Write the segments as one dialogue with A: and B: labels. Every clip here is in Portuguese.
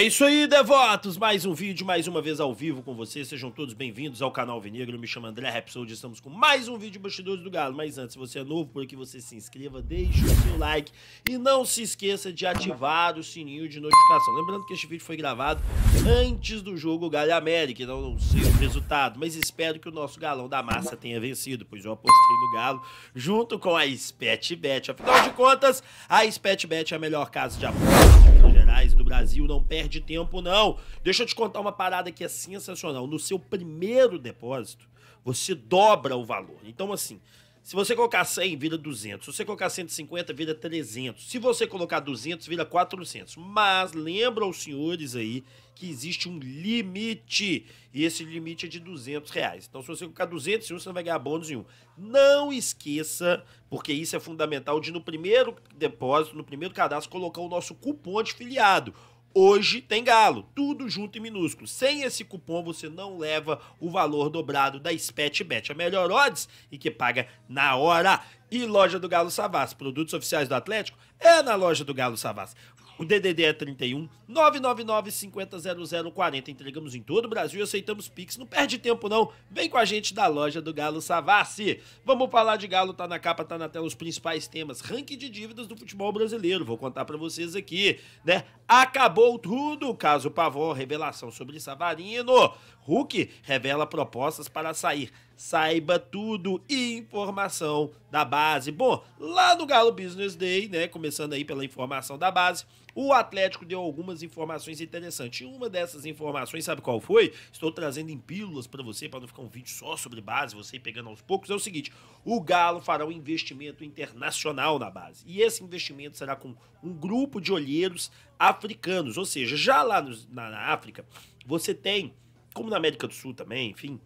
A: É isso aí, devotos! Mais um vídeo, mais uma vez ao vivo com vocês. Sejam todos bem-vindos ao canal Vinegro. Eu me chamo André Rhapsody. Estamos com mais um vídeo Bastidores do Galo. Mas antes, se você é novo por aqui, você se inscreva, deixe o seu like e não se esqueça de ativar o sininho de notificação. Lembrando que este vídeo foi gravado antes do jogo Galo América, então não sei o resultado, mas espero que o nosso Galão da Massa tenha vencido, pois eu apostei no Galo junto com a SpetBet. Afinal de contas, a SpetBet é a melhor casa de aposta legais do Brasil, não perde tempo, não. Deixa eu te contar uma parada que é sensacional. No seu primeiro depósito, você dobra o valor. Então, assim, se você colocar 100, vira 200. Se você colocar 150, vira 300. Se você colocar 200, vira 400. Mas lembra aos senhores aí que existe um limite. E esse limite é de 200 reais. Então, se você colocar 201, você não vai ganhar bônus nenhum. Não esqueça, porque isso é fundamental, de no primeiro depósito, no primeiro cadastro, colocar o nosso cupom de filiado. Hoje tem galo, tudo junto e minúsculo. Sem esse cupom você não leva o valor dobrado da SpetBet, a melhor odds e que paga na hora. E loja do Galo Savas, produtos oficiais do Atlético, é na loja do Galo Savas. O DDD é 31 999 500040. Entregamos em todo o Brasil e aceitamos Pix. Não perde tempo, não. Vem com a gente da loja do Galo Savassi. Vamos falar de Galo, tá na capa, tá na tela os principais temas. Ranking de dívidas do futebol brasileiro. Vou contar para vocês aqui, né? Acabou tudo. Caso Pavon, revelação sobre Savarino. Hulk revela propostas para sair saiba tudo e informação da base. Bom, lá no Galo Business Day, né, começando aí pela informação da base, o Atlético deu algumas informações interessantes. E uma dessas informações, sabe qual foi? Estou trazendo em pílulas para você, para não ficar um vídeo só sobre base, você pegando aos poucos. É o seguinte: o Galo fará um investimento internacional na base. E esse investimento será com um grupo de olheiros africanos. Ou seja, já lá no, na, na África, você tem, como na América do Sul também, enfim,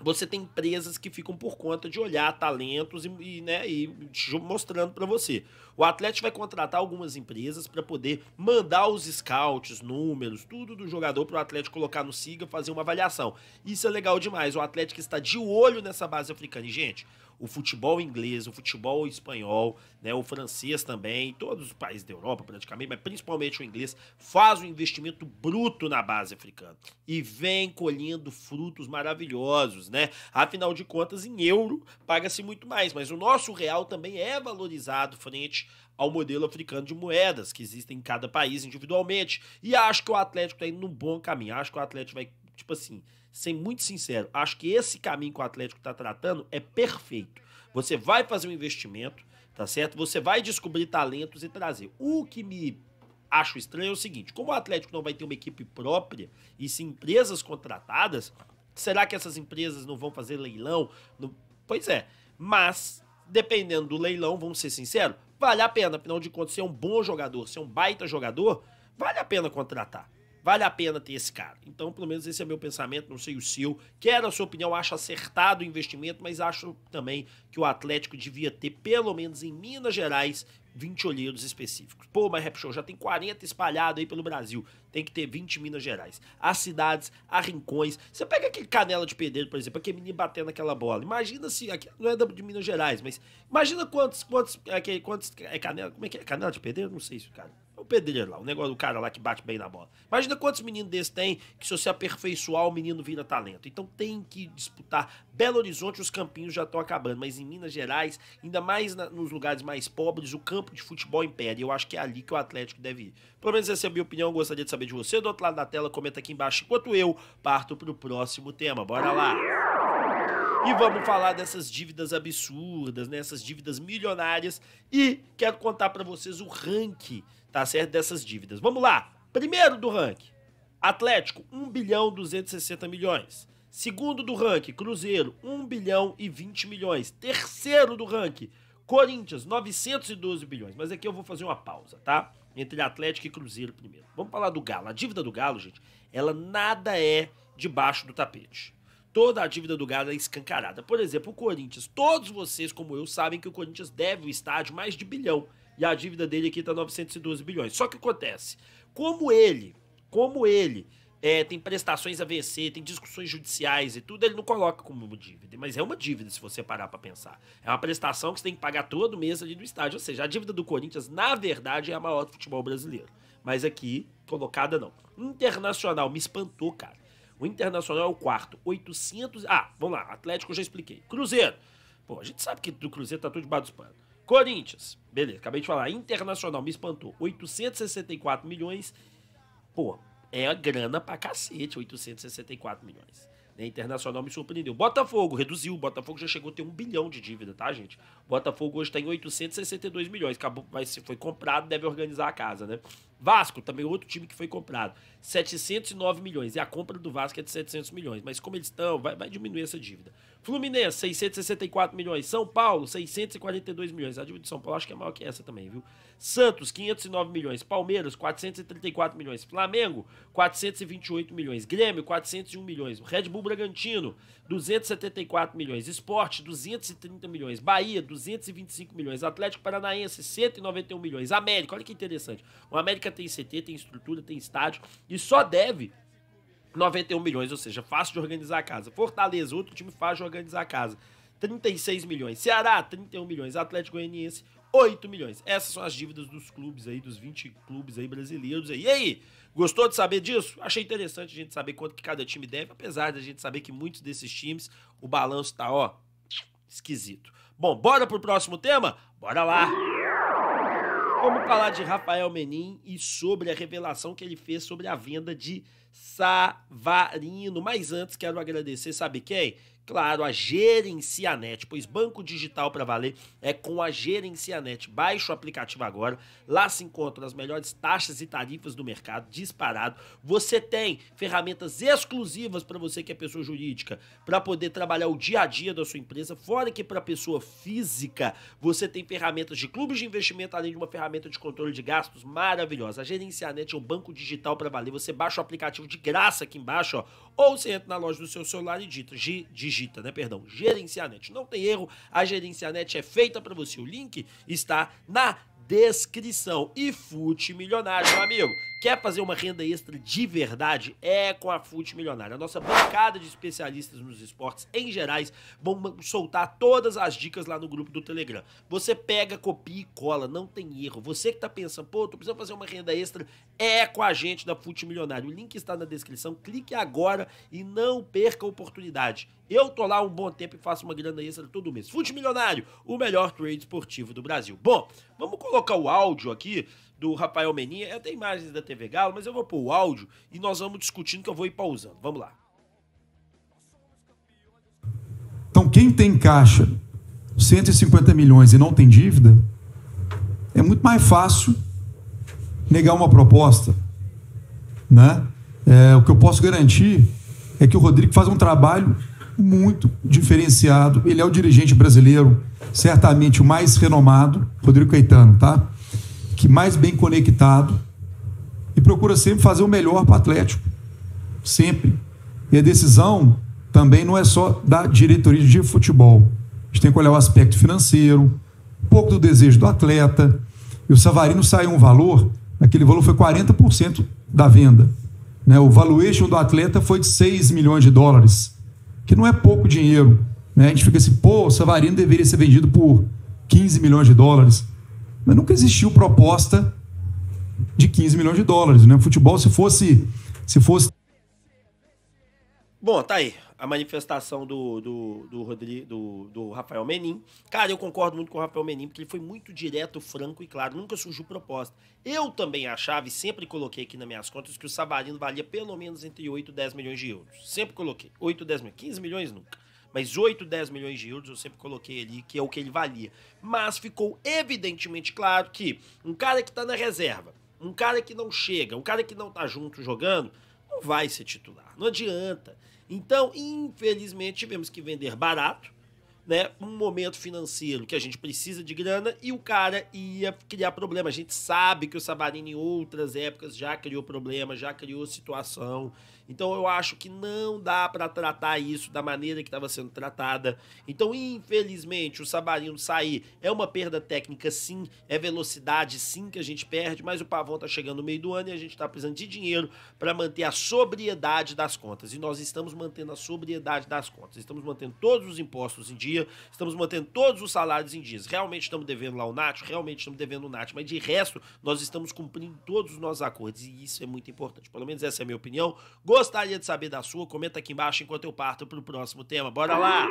A: você tem empresas que ficam por conta de olhar talentos e, e né, e mostrando para você. O Atlético vai contratar algumas empresas para poder mandar os scouts, números, tudo do jogador para o Atlético colocar no SIGA, fazer uma avaliação. Isso é legal demais. O Atlético está de olho nessa base africana. E, gente, o futebol inglês, o futebol espanhol, né, o francês também, todos os países da Europa praticamente, mas principalmente o inglês, faz um investimento bruto na base africana e vem colhendo frutos maravilhosos, né? Afinal de contas, em euro paga-se muito mais, mas o nosso real também é valorizado frente ao modelo africano de moedas que existem em cada país individualmente. E acho que o Atlético está indo num bom caminho. Acho que o Atlético vai tipo assim, ser muito sincero, acho que esse caminho que o Atlético está tratando é perfeito. Você vai fazer um investimento, tá certo? Você vai descobrir talentos e trazer. O que me acho estranho é o seguinte: como o Atlético não vai ter uma equipe própria e se empresas contratadas, será que essas empresas não vão fazer leilão? Não... Pois é, mas dependendo do leilão, vamos ser sinceros, vale a pena, afinal de contas, ser é um bom jogador, ser é um baita jogador, vale a pena contratar vale a pena ter esse cara. Então, pelo menos esse é meu pensamento, não sei o seu. Quero a sua opinião, acho acertado o investimento, mas acho também que o Atlético devia ter, pelo menos em Minas Gerais, 20 olheiros específicos. Pô, mas Rap Show já tem 40 espalhado aí pelo Brasil. Tem que ter 20 em Minas Gerais. As cidades, há rincões. Você pega aquele canela de pedreiro, por exemplo, aquele menino batendo aquela bola. Imagina se. Aqui, não é de Minas Gerais, mas. Imagina quantos. quantos, aqui, é quantos é canela. Como é que é? Canela de pedreiro? Não sei se, cara o pedreiro lá, o negócio do cara lá que bate bem na bola. Imagina quantos meninos desses tem que se você aperfeiçoar, o menino vira talento. Então tem que disputar. Belo Horizonte, os campinhos já estão acabando, mas em Minas Gerais, ainda mais na, nos lugares mais pobres, o campo de futebol impede. Eu acho que é ali que o Atlético deve ir. Pelo menos essa é a minha opinião, eu gostaria de saber de você. Do outro lado da tela, comenta aqui embaixo. Enquanto eu parto pro próximo tema. Bora lá! e vamos falar dessas dívidas absurdas, né? Essas dívidas milionárias e quero contar para vocês o ranking, tá certo? Dessas dívidas. Vamos lá. Primeiro do ranking, Atlético, 1 bilhão 260 milhões. Segundo do ranking, Cruzeiro, 1 bilhão e 20 milhões. Terceiro do ranking, Corinthians, 912 bilhões. Mas aqui eu vou fazer uma pausa, tá? Entre Atlético e Cruzeiro primeiro. Vamos falar do Galo. A dívida do Galo, gente, ela nada é debaixo do tapete toda a dívida do Galo é escancarada. Por exemplo, o Corinthians. Todos vocês, como eu, sabem que o Corinthians deve o estádio mais de bilhão. E a dívida dele aqui está 912 bilhões. Só que acontece, como ele, como ele é, tem prestações a vencer, tem discussões judiciais e tudo, ele não coloca como dívida. Mas é uma dívida, se você parar para pensar. É uma prestação que você tem que pagar todo mês ali do estádio. Ou seja, a dívida do Corinthians, na verdade, é a maior do futebol brasileiro. Mas aqui, colocada não. Internacional, me espantou, cara. Internacional é o quarto. 800. Ah, vamos lá. Atlético já expliquei. Cruzeiro. Pô, a gente sabe que do Cruzeiro tá tudo debaixo dos panos. Corinthians. Beleza, acabei de falar. Internacional me espantou. 864 milhões. Pô, é a grana pra cacete, 864 milhões. Né? Internacional me surpreendeu. Botafogo reduziu. Botafogo já chegou a ter um bilhão de dívida, tá, gente? Botafogo hoje está em 862 milhões. Acabou, mas se foi comprado, deve organizar a casa, né? Vasco também outro time que foi comprado. 709 milhões. E a compra do Vasco é de 700 milhões. Mas como eles estão, vai, vai diminuir essa dívida. Fluminense, 664 milhões. São Paulo, 642 milhões. A dívida de São Paulo acho que é maior que essa também, viu? Santos, 509 milhões. Palmeiras, 434 milhões. Flamengo, 428 milhões. Grêmio, 401 milhões. Red Bull Bragantino, 274 milhões. Esporte, 230 milhões. Bahia, 225 milhões. Atlético Paranaense, 191 milhões. América, olha que interessante. O América tem CT, tem estrutura, tem estádio e só deve 91 milhões, ou seja, fácil de organizar a casa. Fortaleza, outro time fácil de organizar a casa. 36 milhões. Ceará, 31 milhões. Atlético Goianiense, 8 milhões. Essas são as dívidas dos clubes aí, dos 20 clubes aí brasileiros aí. E aí, gostou de saber disso? Achei interessante a gente saber quanto que cada time deve, apesar da de gente saber que muitos desses times, o balanço tá, ó, esquisito. Bom, bora pro próximo tema? Bora lá! Vamos falar de Rafael Menin e sobre a revelação que ele fez sobre a venda de Savarino. Mas antes quero agradecer, sabe quem? Claro, a Gerencianet, pois banco digital para valer é com a Gerencianet. Baixe o aplicativo agora, lá se encontram as melhores taxas e tarifas do mercado, disparado. Você tem ferramentas exclusivas para você que é pessoa jurídica, para poder trabalhar o dia a dia da sua empresa, fora que para pessoa física, você tem ferramentas de clubes de investimento, além de uma ferramenta de controle de gastos maravilhosa. A Gerencianet é um banco digital para valer. Você baixa o aplicativo de graça aqui embaixo, ó. Ou você entra na loja do seu celular e digita, digita né? Perdão, Net. Não tem erro, a Net é feita para você. O link está na descrição. E Fute Milionário, meu amigo. Quer fazer uma renda extra de verdade? É com a Fute Milionário. A nossa bancada de especialistas nos esportes em gerais vão soltar todas as dicas lá no grupo do Telegram. Você pega, copia e cola, não tem erro. Você que tá pensando, pô, tô precisando fazer uma renda extra, é com a gente da Fute Milionário. O link está na descrição, clique agora e não perca a oportunidade. Eu tô lá um bom tempo e faço uma grana extra todo mês. Fute Milionário, o melhor trade esportivo do Brasil. Bom, Vamos colocar o áudio aqui do Rafael Meninha. Eu tenho imagens da TV Galo, mas eu vou pôr o áudio e nós vamos discutindo que eu vou ir pausando. Vamos lá.
B: Então, quem tem caixa 150 milhões e não tem dívida, é muito mais fácil negar uma proposta. Né? É, o que eu posso garantir é que o Rodrigo faz um trabalho muito diferenciado. Ele é o dirigente brasileiro certamente o mais renomado, Rodrigo Caetano, tá? Que mais bem conectado e procura sempre fazer o melhor para o Atlético. Sempre. E a decisão também não é só da diretoria de futebol. A gente tem que olhar o aspecto financeiro, um pouco do desejo do atleta. E o Savarino saiu um valor, aquele valor foi 40% da venda. Né? O valuation do atleta foi de 6 milhões de dólares, que não é pouco dinheiro né? A gente fica assim, pô, Savarino deveria ser vendido por 15 milhões de dólares. Mas nunca existiu proposta de 15 milhões de dólares. Né? O futebol, se fosse. Se fosse.
A: Bom, tá aí. A manifestação do, do, do, Rodrigo, do, do Rafael Menin. Cara, eu concordo muito com o Rafael Menin, porque ele foi muito direto, franco e claro. Nunca surgiu proposta. Eu também achava e sempre coloquei aqui nas minhas contas que o Savarino valia pelo menos entre 8 e 10 milhões de euros. Sempre coloquei. 8, 10 milhões. 15 milhões nunca. Mas 8, 10 milhões de euros eu sempre coloquei ali, que é o que ele valia. Mas ficou evidentemente claro que um cara que tá na reserva, um cara que não chega, um cara que não tá junto jogando, não vai ser titular. Não adianta. Então, infelizmente, tivemos que vender barato né, um momento financeiro que a gente precisa de grana e o cara ia criar problema. A gente sabe que o Sabarini em outras épocas já criou problema, já criou situação. Então eu acho que não dá para tratar isso da maneira que estava sendo tratada. Então, infelizmente, o Sabarino sair é uma perda técnica sim, é velocidade sim que a gente perde, mas o Pavão tá chegando no meio do ano e a gente tá precisando de dinheiro para manter a sobriedade das contas. E nós estamos mantendo a sobriedade das contas. Estamos mantendo todos os impostos em dia dia, estamos mantendo todos os salários em dias. Realmente estamos devendo lá o Nath, realmente estamos devendo o Nath, mas de resto, nós estamos cumprindo todos os nossos acordos e isso é muito importante. Pelo menos essa é a minha opinião. Gostaria de saber da sua, comenta aqui embaixo enquanto eu parto para o próximo tema. Bora lá!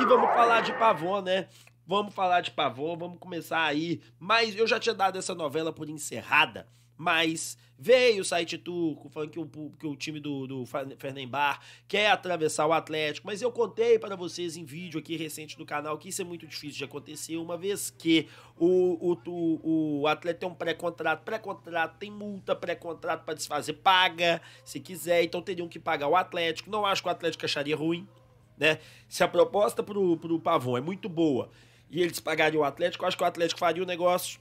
A: E vamos falar de pavô, né? Vamos falar de pavô, vamos começar aí. Mas eu já tinha dado essa novela por encerrada mas veio o site turco falando que o, que o time do, do Fernambar quer atravessar o Atlético, mas eu contei para vocês em vídeo aqui recente do canal que isso é muito difícil de acontecer, uma vez que o, o, o atleta tem um pré-contrato, pré-contrato tem multa, pré-contrato para desfazer, paga se quiser, então teriam que pagar o Atlético. Não acho que o Atlético acharia ruim, né? Se a proposta pro, pro Pavon é muito boa e eles pagariam o Atlético, eu acho que o Atlético faria o negócio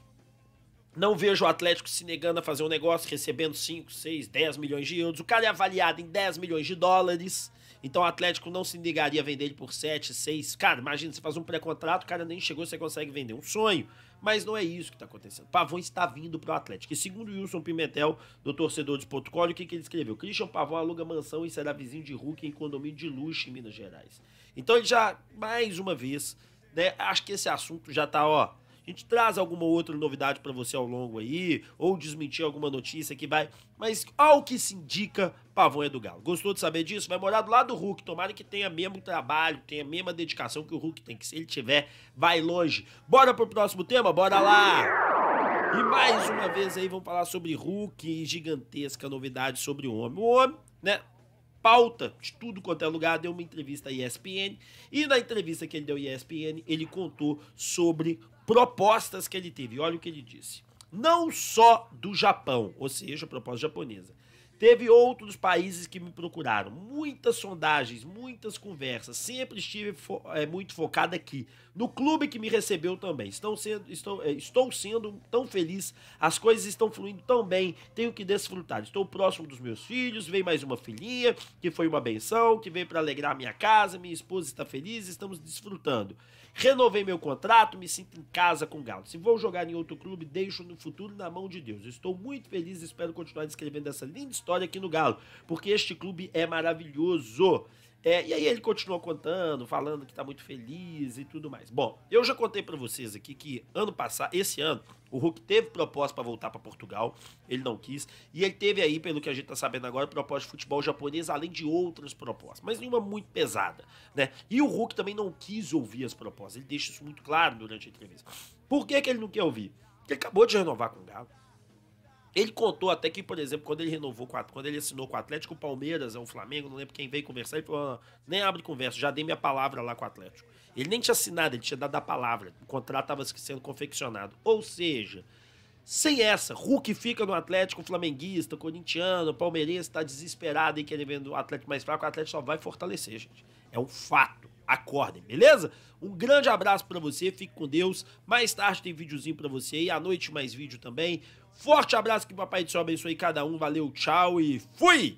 A: não vejo o Atlético se negando a fazer um negócio recebendo 5, 6, 10 milhões de euros. O cara é avaliado em 10 milhões de dólares. Então o Atlético não se negaria a vender ele por 7, 6. Cara, imagina, você faz um pré-contrato, o cara nem chegou, você consegue vender. Um sonho. Mas não é isso que está acontecendo. Pavão está vindo para o Atlético. E segundo Wilson Pimentel, do torcedor de Portugal, o que, que ele escreveu? Christian Pavão aluga mansão e será vizinho de Hulk em condomínio de luxo em Minas Gerais. Então ele já, mais uma vez, né? Acho que esse assunto já está, ó a gente traz alguma outra novidade para você ao longo aí, ou desmentir alguma notícia que vai. Mas ao que se indica, Pavão é do Galo. Gostou de saber disso? Vai morar do lado do Hulk. Tomara que tenha mesmo trabalho, tenha a mesma dedicação que o Hulk tem. Que se ele tiver, vai longe. Bora pro próximo tema? Bora lá! E mais uma vez aí vamos falar sobre Hulk e gigantesca novidade sobre o homem. O homem, né? pauta de tudo quanto é lugar, deu uma entrevista à ESPN e na entrevista que ele deu à ESPN, ele contou sobre propostas que ele teve. Olha o que ele disse. Não só do Japão, ou seja, proposta japonesa. Teve outros países que me procuraram, muitas sondagens, muitas conversas, sempre estive fo é, muito focado aqui, no clube que me recebeu também. Estão sendo, estou, eh, estou sendo tão feliz, as coisas estão fluindo tão bem, tenho que desfrutar. Estou próximo dos meus filhos, veio mais uma filhinha, que foi uma benção, que veio para alegrar minha casa, minha esposa está feliz, estamos desfrutando. Renovei meu contrato, me sinto em casa com o Galo. Se vou jogar em outro clube, deixo no futuro na mão de Deus. Estou muito feliz e espero continuar escrevendo essa linda história aqui no Galo, porque este clube é maravilhoso. É, e aí ele continua contando, falando que está muito feliz e tudo mais. Bom, eu já contei para vocês aqui que ano passado, esse ano, o Hulk teve proposta para voltar para Portugal, ele não quis, e ele teve aí, pelo que a gente está sabendo agora, proposta de futebol japonês, além de outras propostas, mas nenhuma muito pesada, né? E o Hulk também não quis ouvir as propostas, ele deixa isso muito claro durante a entrevista. Por que, que ele não quer ouvir? Porque ele acabou de renovar com o Galo. Ele contou até que, por exemplo, quando ele renovou, quando ele assinou com o Atlético, o Palmeiras, é o Flamengo, não lembro quem veio conversar, ele falou, ah, nem abre conversa, já dei minha palavra lá com o Atlético. Ele nem tinha assinado, ele tinha dado a palavra. O contrato estava sendo confeccionado. Ou seja, sem essa, Hulk fica no Atlético, flamenguista, corintiano, palmeirense, está desesperado em querer ver o Atlético mais fraco, o Atlético só vai fortalecer, gente. É um fato acordem, beleza? Um grande abraço para você, fique com Deus. Mais tarde tem videozinho para você aí, à noite mais vídeo também. Forte abraço, que o Papai do Céu abençoe cada um. Valeu, tchau e fui!